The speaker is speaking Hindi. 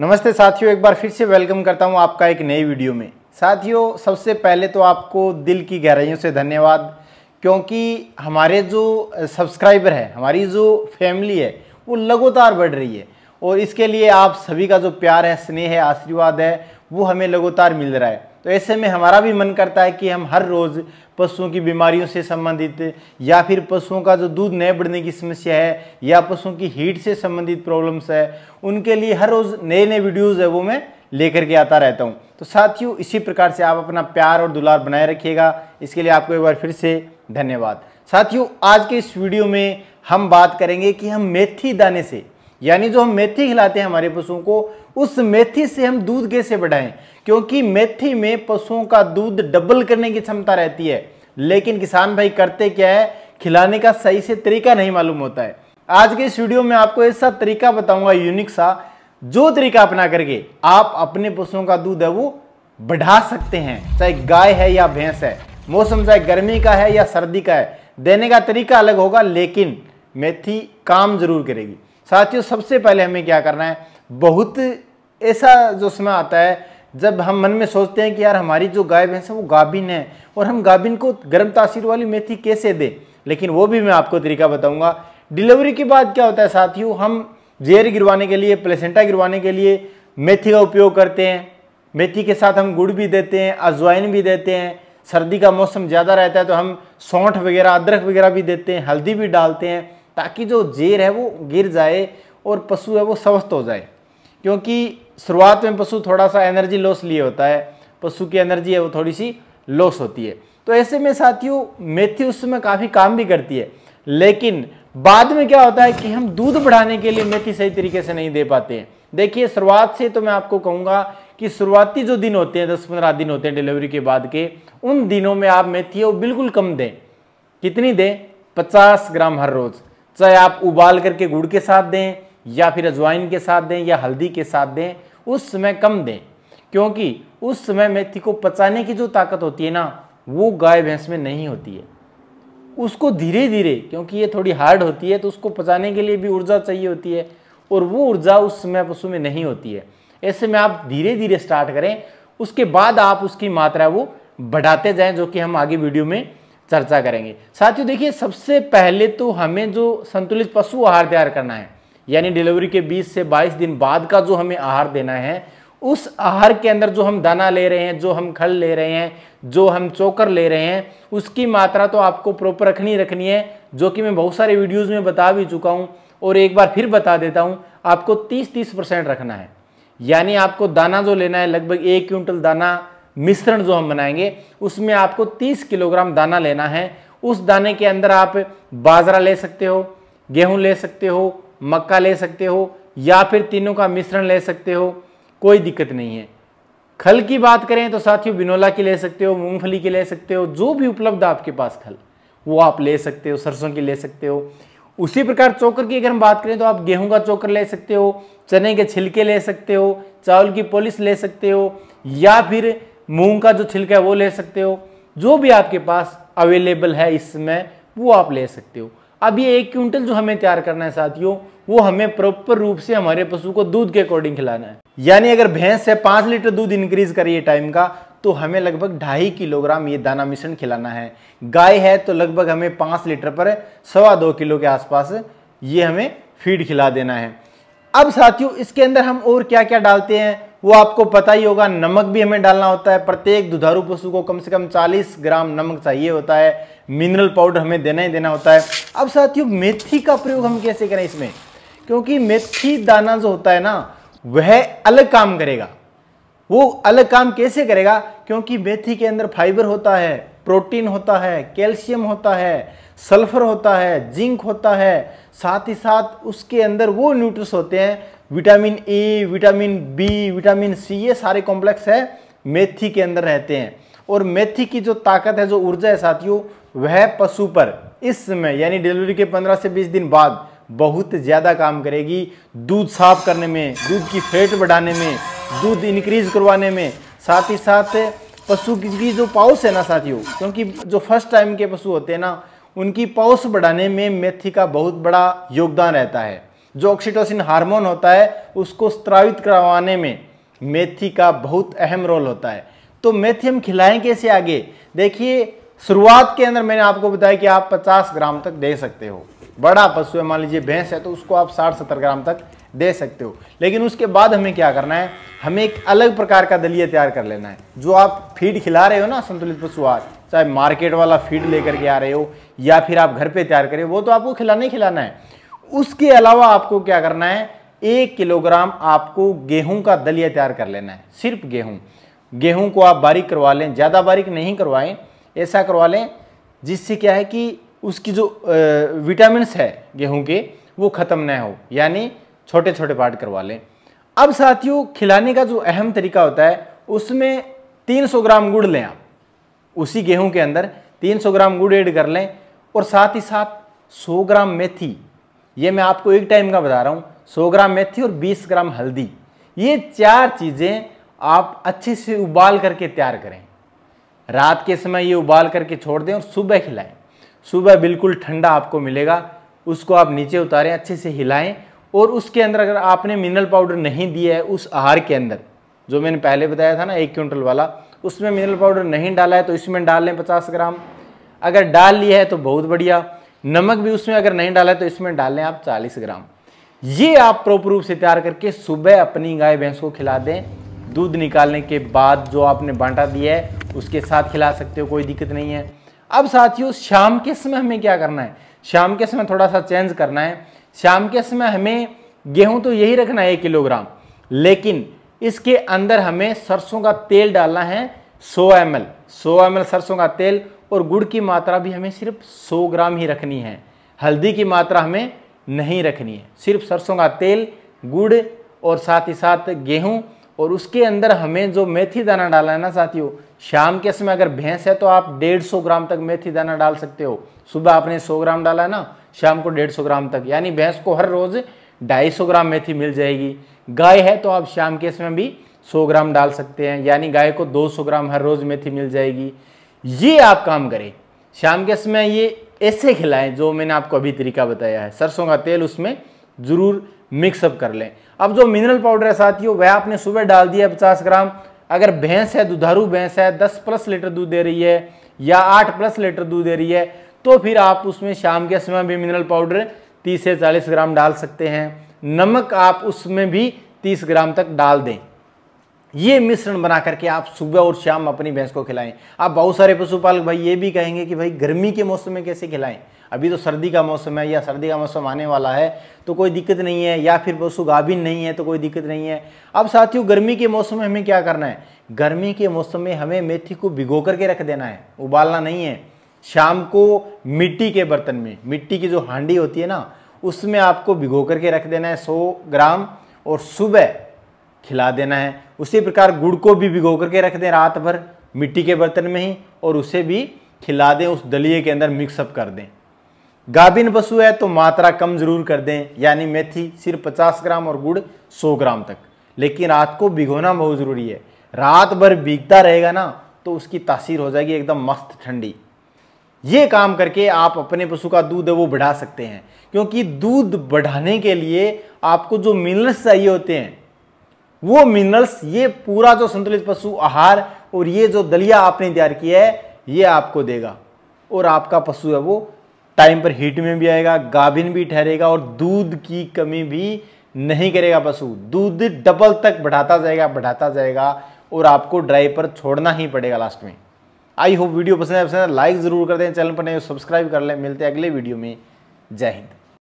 नमस्ते साथियों एक बार फिर से वेलकम करता हूं आपका एक नई वीडियो में साथियों सबसे पहले तो आपको दिल की गहराइयों से धन्यवाद क्योंकि हमारे जो सब्सक्राइबर हैं हमारी जो फैमिली है वो लगातार बढ़ रही है और इसके लिए आप सभी का जो प्यार है स्नेह है आशीर्वाद है वो हमें लगातार मिल रहा है तो ऐसे में हमारा भी मन करता है कि हम हर रोज़ पशुओं की बीमारियों से संबंधित या फिर पशुओं का जो दूध नए बढ़ने की समस्या है या पशुओं की हीट से संबंधित प्रॉब्लम्स है उनके लिए हर रोज़ नए नए वीडियोज़ है वो मैं लेकर के आता रहता हूँ तो साथियों इसी प्रकार से आप अपना प्यार और दुलार बनाए रखिएगा इसके लिए आपको एक बार फिर से धन्यवाद साथियों आज के इस वीडियो में हम बात करेंगे कि हम मेथी दाने से यानी जो हम मेथी खिलाते हैं हमारे पशुओं को उस मेथी से हम दूध कैसे बढ़ाएं क्योंकि मेथी में पशुओं का दूध डबल करने की क्षमता रहती है लेकिन किसान भाई करते क्या है खिलाने का सही से तरीका नहीं मालूम होता है आज के इस वीडियो में आपको ऐसा तरीका बताऊंगा यूनिक सा जो तरीका अपना करके आप अपने पशुओं का दूध है वो बढ़ा सकते हैं चाहे गाय है या भैंस है मौसम चाहे गर्मी का है या सर्दी का है देने का तरीका अलग होगा लेकिन मेथी काम जरूर करेगी साथियों सबसे पहले हमें क्या करना है बहुत ऐसा जो समय आता है जब हम मन में सोचते हैं कि यार हमारी जो गाय भैंस है वो गाभिन है और हम गाभिन को गर्म तासीर वाली मेथी कैसे दें लेकिन वो भी मैं आपको तरीका बताऊंगा डिलीवरी के बाद क्या होता है साथियों हम जेर गिरवाने के लिए प्लेसेंटा गिरवाने के लिए मेथी का उपयोग करते हैं मेथी के साथ हम गुड़ भी देते हैं अजवाइन भी देते हैं सर्दी का मौसम ज़्यादा रहता है तो हम सौंठ वगैरह अदरक वगैरह भी देते हैं हल्दी भी डालते हैं ताकि जो जेर है वो गिर जाए और पशु है वो स्वस्थ हो जाए क्योंकि शुरुआत में पशु थोड़ा सा एनर्जी लॉस लिए होता है पशु की एनर्जी है वो थोड़ी सी लॉस होती है तो ऐसे में साथियों मेथी उस समय काफ़ी काम भी करती है लेकिन बाद में क्या होता है कि हम दूध बढ़ाने के लिए मेथी सही तरीके से नहीं दे पाते हैं देखिए शुरुआत से तो मैं आपको कहूँगा कि शुरुआती जो दिन होते हैं दस पंद्रह दिन होते हैं डिलीवरी के बाद के उन दिनों में आप मेथी वो बिल्कुल कम दें कितनी दें पचास ग्राम हर रोज़ चाहे आप उबाल करके गुड़ के साथ दें या फिर अजवाइन के साथ दें या हल्दी के साथ दें उस समय कम दें क्योंकि उस समय मेथी को पचाने की जो ताकत होती है ना वो गाय भैंस में नहीं होती है उसको धीरे धीरे क्योंकि ये थोड़ी हार्ड होती है तो उसको पचाने के लिए भी ऊर्जा चाहिए होती है और वो ऊर्जा उस समय पशु में नहीं होती है ऐसे में आप धीरे धीरे स्टार्ट करें उसके बाद आप उसकी मात्रा वो बढ़ाते जाएं जो कि हम आगे वीडियो में चर्चा करेंगे साथियों देखिए सबसे पहले तो हमें जो संतुलित पशु आहार तैयार करना है यानी डिलीवरी के 20 से 22 दिन बाद का जो हमें आहार देना है उस आहार के अंदर जो हम दाना ले रहे हैं जो हम खल ले रहे हैं जो हम चोकर ले रहे हैं उसकी मात्रा तो आपको प्रॉपर रखनी रखनी है जो कि मैं बहुत सारे वीडियोज़ में बता भी चुका हूँ और एक बार फिर बता देता हूँ आपको तीस तीस परसेंट रखना है यानी आपको दाना जो लेना है लगभग एक क्विंटल दाना मिश्रण जो हम बनाएंगे उसमें आपको 30 किलोग्राम दाना लेना है उस दाने के अंदर आप बाजरा ले सकते हो गेहूं ले सकते हो मक्का ले सकते हो या फिर तीनों का मिश्रण ले सकते हो कोई दिक्कत नहीं है खल की बात करें तो साथियों बिनोला की ले सकते हो मूंगफली की ले सकते हो जो भी उपलब्ध आपके पास खल वो आप ले सकते हो सरसों की ले सकते हो उसी प्रकार चोकर की अगर हम बात करें तो आप गेहूं का चोकर ले सकते हो चने के छिलके ले सकते हो चावल की पॉलिश ले सकते हो या फिर मूंग का जो छिलका है वो ले सकते हो जो भी आपके पास अवेलेबल है इस समय वो आप ले सकते हो अब ये एक क्विंटल जो हमें तैयार करना है साथियों वो हमें प्रॉपर रूप से हमारे पशु को दूध के अकॉर्डिंग खिलाना है यानी अगर भैंस है पांच लीटर दूध इंक्रीज करिए टाइम का तो हमें लगभग ढाई किलोग्राम ये दाना मिश्रण खिलाना है गाय है तो लगभग हमें पांच लीटर पर सवा दो किलो के आसपास ये हमें फीड खिला देना है अब साथियों इसके अंदर हम और क्या क्या डालते हैं वो आपको पता ही होगा नमक भी हमें डालना होता है प्रत्येक दुधारू पशु को कम से कम 40 ग्राम नमक चाहिए होता है मिनरल पाउडर हमें देना ही देना होता है अब साथियों मेथी का प्रयोग हम कैसे करें इसमें क्योंकि मेथी दाना जो होता है ना वह अलग काम करेगा वो अलग काम कैसे करेगा क्योंकि मेथी के अंदर फाइबर होता है प्रोटीन होता है कैल्शियम होता है सल्फर होता है जिंक होता है साथ ही साथ उसके अंदर वो न्यूट्रस होते हैं vitamin A vitamin B vitamin C ये सारे कॉम्प्लेक्स है मेथी के अंदर रहते हैं और मेथी की जो ताकत है जो ऊर्जा है साथियों वह पशु पर इस समय यानी डिलीवरी के 15 से 20 दिन बाद बहुत ज़्यादा काम करेगी दूध साफ करने में दूध की फैट बढ़ाने में दूध इंक्रीज करवाने में साथ ही साथ पशु की जो पाउस है ना साथियों क्योंकि जो फर्स्ट टाइम के पशु होते हैं ना उनकी पाउस बढ़ाने में मेथी का बहुत बड़ा योगदान रहता है जो ऑक्सीटोसिन हार्मोन होता है उसको स्त्रावित करवाने में मेथी का बहुत अहम रोल होता है तो मेथी हम खिलाएं कैसे आगे देखिए शुरुआत के अंदर मैंने आपको बताया कि आप 50 ग्राम तक दे सकते हो बड़ा पशु है मान लीजिए भैंस है तो उसको आप 60-70 ग्राम तक दे सकते हो लेकिन उसके बाद हमें क्या करना है हमें एक अलग प्रकार का दलिया तैयार कर लेना है जो आप फीड खिला रहे हो ना संतुलित पशु आज चाहे मार्केट वाला फीड लेकर के आ रहे हो या फिर आप घर पर तैयार करें वो तो आपको खिलाना ही खिलाना है उसके अलावा आपको क्या करना है एक किलोग्राम आपको गेहूं का दलिया तैयार कर लेना है सिर्फ गेहूं गेहूं को आप बारीक करवा लें ज़्यादा बारीक नहीं करवाएं ऐसा करवा लें जिससे क्या है कि उसकी जो विटामिन है गेहूं के वो ख़त्म ना हो यानी छोटे छोटे पार्ट करवा लें अब साथियों खिलाने का जो अहम तरीका होता है उसमें 300 ग्राम गुड़ लें आप उसी गेहूं के अंदर 300 ग्राम गुड़ ऐड कर लें और साथ ही साथ 100 ग्राम मेथी ये मैं आपको एक टाइम का बता रहा हूँ सौ ग्राम मेथी और बीस ग्राम हल्दी ये चार चीज़ें आप अच्छे से उबाल करके तैयार करें रात के समय ये उबाल करके छोड़ दें और सुबह खिलाएं सुबह बिल्कुल ठंडा आपको मिलेगा उसको आप नीचे उतारें अच्छे से हिलाएं और उसके अंदर अगर आपने मिनरल पाउडर नहीं दिया है उस आहार के अंदर जो मैंने पहले बताया था ना एक क्विंटल वाला उसमें मिनरल पाउडर नहीं डाला है तो इसमें डाल लें पचास ग्राम अगर डाल लिया है तो बहुत बढ़िया नमक भी उसमें अगर नहीं डाला है तो इसमें डाल लें आप 40 ग्राम ये आप प्रॉपर रूप से तैयार करके सुबह अपनी गाय भैंस को खिला दें दूध निकालने के बाद जो आपने बांटा दिया है उसके साथ खिला सकते हो कोई दिक्कत नहीं है अब साथियों शाम के समय हमें क्या करना है शाम के समय थोड़ा सा चेंज करना है शाम के समय हमें गेहूं तो यही रखना है एक किलोग्राम लेकिन इसके अंदर हमें सरसों का तेल डालना है 100 एम एल 100 एम एल सरसों का तेल और गुड़ की मात्रा भी हमें सिर्फ 100 ग्राम ही रखनी है हल्दी की मात्रा हमें नहीं रखनी है सिर्फ सरसों का तेल गुड़ और साथ ही साथ गेहूँ और उसके अंदर हमें जो मेथी दाना डाला है ना साथियों शाम के समय अगर भैंस है तो आप डेढ़ सौ ग्राम तक मेथी दाना डाल सकते हो सुबह आपने सौ ग्राम डाला है ना शाम को डेढ़ सौ ग्राम तक यानी भैंस को हर रोज़ ढाई सौ ग्राम मेथी मिल जाएगी गाय है तो आप शाम के समय भी सौ ग्राम डाल सकते हैं यानी गाय को दो सौ ग्राम हर रोज़ मेथी मिल जाएगी ये आप काम करें शाम के समय ये ऐसे खिलाएं जो मैंने आपको अभी तरीका बताया है सरसों का तेल उसमें ज़रूर मिक्सअप कर लें अब जो मिनरल पाउडर है साथियों वह आपने सुबह डाल दिया पचास ग्राम अगर भैंस है दुधारू भैंस है दस प्लस लीटर दूध दे रही है या आठ प्लस लीटर दूध दे रही है तो फिर आप उसमें शाम के समय भी मिनरल पाउडर तीस से चालीस ग्राम डाल सकते हैं नमक आप उसमें भी तीस ग्राम तक डाल दें ये मिश्रण बना करके आप सुबह और शाम अपनी भैंस को खिलाएं आप बहुत सारे पशुपालक भाई ये भी कहेंगे कि भाई गर्मी के मौसम में कैसे खिलाएं अभी तो सर्दी का मौसम है या सर्दी का मौसम आने वाला है तो कोई दिक्कत नहीं है या फिर पशु गाभिन नहीं है तो कोई दिक्कत नहीं है अब साथियों गर्मी के मौसम में हमें क्या करना है गर्मी के मौसम में हमें मेथी को भिगो करके रख देना है उबालना नहीं है शाम को मिट्टी के बर्तन में मिट्टी की जो हांडी होती है ना उसमें आपको भिगो करके रख देना है सौ ग्राम और सुबह खिला देना है उसी प्रकार गुड़ को भी भिगो करके रख दें रात भर मिट्टी के बर्तन में ही और उसे भी खिला दें उस दलिए के अंदर मिक्सअप कर दें गाभिन पशु है तो मात्रा कम जरूर कर दें यानी मेथी सिर्फ 50 ग्राम और गुड़ 100 ग्राम तक लेकिन रात को भिगोना बहुत ज़रूरी है रात भर भीगता रहेगा ना तो उसकी तासीर हो जाएगी एकदम मस्त ठंडी ये काम करके आप अपने पशु का दूध है वो बढ़ा सकते हैं क्योंकि दूध बढ़ाने के लिए आपको जो मिनरल्स चाहिए होते हैं वो मिनरल्स ये पूरा जो संतुलित पशु आहार और ये जो दलिया आपने तैयार किया है ये आपको देगा और आपका पशु है वो टाइम पर हीट में भी आएगा गाभिन भी ठहरेगा और दूध की कमी भी नहीं करेगा पशु दूध डबल तक बढ़ाता जाएगा बढ़ाता जाएगा और आपको ड्राई पर छोड़ना ही पड़ेगा लास्ट में आई होप वीडियो पसंद है पसंद है लाइक ज़रूर कर दें चैनल पर नहीं सब्सक्राइब कर लें मिलते हैं अगले वीडियो में जय हिंद